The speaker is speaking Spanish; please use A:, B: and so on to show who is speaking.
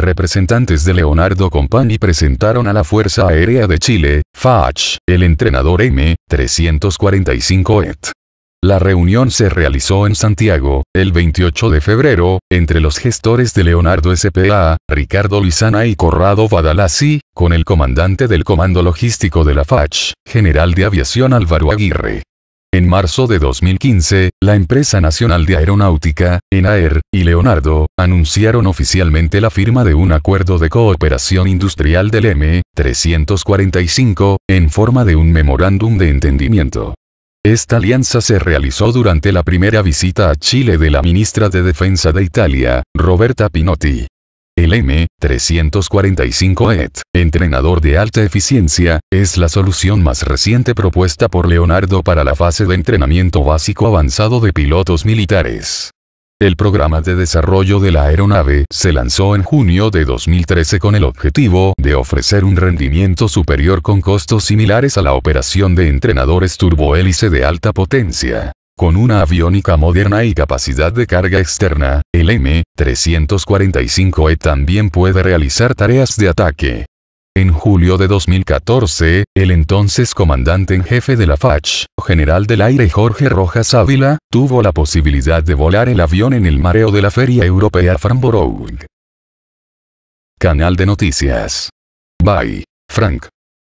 A: representantes de Leonardo Compani presentaron a la Fuerza Aérea de Chile, FACH, el entrenador M345 ET. La reunión se realizó en Santiago, el 28 de febrero, entre los gestores de Leonardo SPA, Ricardo Lizana y Corrado Badalassi, con el comandante del Comando Logístico de la FACH, General de Aviación Álvaro Aguirre. En marzo de 2015, la empresa nacional de aeronáutica, ENAER, y Leonardo, anunciaron oficialmente la firma de un acuerdo de cooperación industrial del M-345, en forma de un memorándum de entendimiento. Esta alianza se realizó durante la primera visita a Chile de la ministra de Defensa de Italia, Roberta Pinotti. El M345 ET, entrenador de alta eficiencia, es la solución más reciente propuesta por Leonardo para la fase de entrenamiento básico avanzado de pilotos militares. El programa de desarrollo de la aeronave se lanzó en junio de 2013 con el objetivo de ofrecer un rendimiento superior con costos similares a la operación de entrenadores turbohélice de alta potencia. Con una aviónica moderna y capacidad de carga externa, el M-345E también puede realizar tareas de ataque. En julio de 2014, el entonces comandante en jefe de la FACH, general del aire Jorge Rojas Ávila, tuvo la posibilidad de volar el avión en el mareo de la Feria Europea Framborough. Canal de Noticias. Bye, Frank.